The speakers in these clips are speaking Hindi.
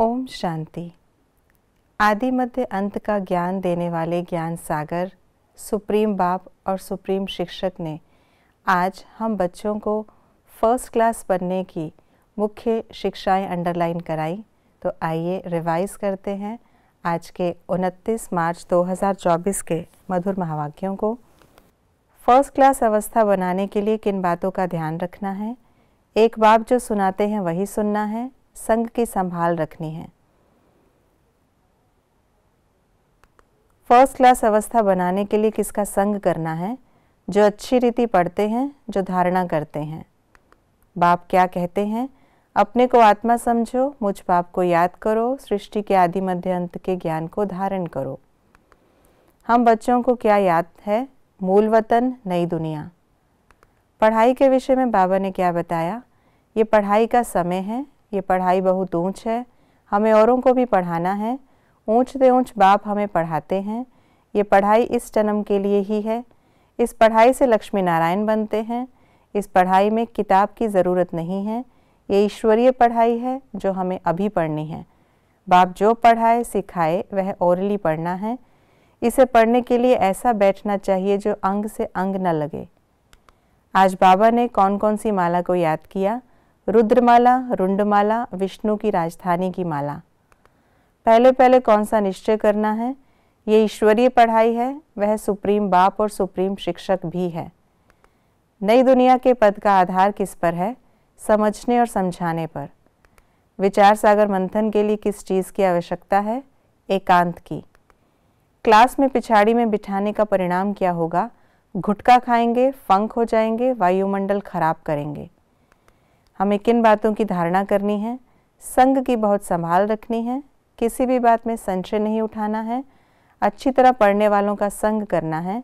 ओम शांति आदि मध्य अंत का ज्ञान देने वाले ज्ञान सागर सुप्रीम बाप और सुप्रीम शिक्षक ने आज हम बच्चों को फर्स्ट क्लास बनने की मुख्य शिक्षाएं अंडरलाइन कराई तो आइए रिवाइज करते हैं आज के 29 मार्च 2024 के मधुर महावाक्यों को फर्स्ट क्लास अवस्था बनाने के लिए किन बातों का ध्यान रखना है एक बाप जो सुनाते हैं वही सुनना है संघ की संभाल रखनी है फर्स्ट क्लास अवस्था बनाने के लिए किसका संग करना है जो अच्छी रीति पढ़ते हैं जो धारणा करते हैं बाप क्या कहते हैं अपने को आत्मा समझो मुझ बाप को याद करो सृष्टि के आदि मध्य अंत के ज्ञान को धारण करो हम बच्चों को क्या याद है मूल वतन नई दुनिया पढ़ाई के विषय में बाबा ने क्या बताया ये पढ़ाई का समय है ये पढ़ाई बहुत ऊंच है हमें औरों को भी पढ़ाना है ऊंच से ऊंच बाप हमें पढ़ाते हैं ये पढ़ाई इस जन्म के लिए ही है इस पढ़ाई से लक्ष्मी नारायण बनते हैं इस पढ़ाई में किताब की ज़रूरत नहीं है ये ईश्वरीय पढ़ाई है जो हमें अभी पढ़नी है बाप जो पढ़ाए सिखाए वह औरली पढ़ना है इसे पढ़ने के लिए ऐसा बैठना चाहिए जो अंग से अंग न लगे आज बाबा ने कौन कौन सी माला को याद किया रुद्रमाला रुंडमाला विष्णु की राजधानी की माला पहले पहले कौन सा निश्चय करना है ये ईश्वरीय पढ़ाई है वह सुप्रीम बाप और सुप्रीम शिक्षक भी है नई दुनिया के पद का आधार किस पर है समझने और समझाने पर विचार सागर मंथन के लिए किस चीज़ की आवश्यकता है एकांत की क्लास में पिछाड़ी में बिठाने का परिणाम क्या होगा घुटका खाएंगे फंक हो जाएंगे वायुमंडल खराब करेंगे हमें किन बातों की धारणा करनी है संग की बहुत संभाल रखनी है किसी भी बात में संशय नहीं उठाना है अच्छी तरह पढ़ने वालों का संग करना है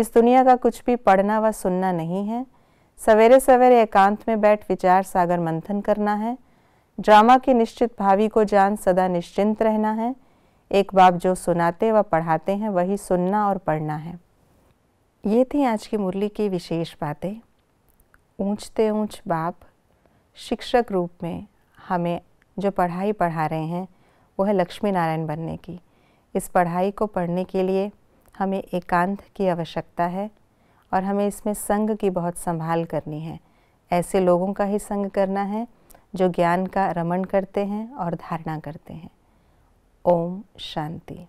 इस दुनिया का कुछ भी पढ़ना व सुनना नहीं है सवेरे सवेरे एकांत में बैठ विचार सागर मंथन करना है ड्रामा की निश्चित भावी को जान सदा निश्चिंत रहना है एक बाप जो सुनाते व पढ़ाते हैं वही सुनना और पढ़ना है ये थी आज की मुरली की विशेष बातें ऊंचते ऊंच बाप शिक्षक रूप में हमें जो पढ़ाई पढ़ा रहे हैं वो है लक्ष्मी नारायण बनने की इस पढ़ाई को पढ़ने के लिए हमें एकांत की आवश्यकता है और हमें इसमें संग की बहुत संभाल करनी है ऐसे लोगों का ही संग करना है जो ज्ञान का रमण करते हैं और धारणा करते हैं ओम शांति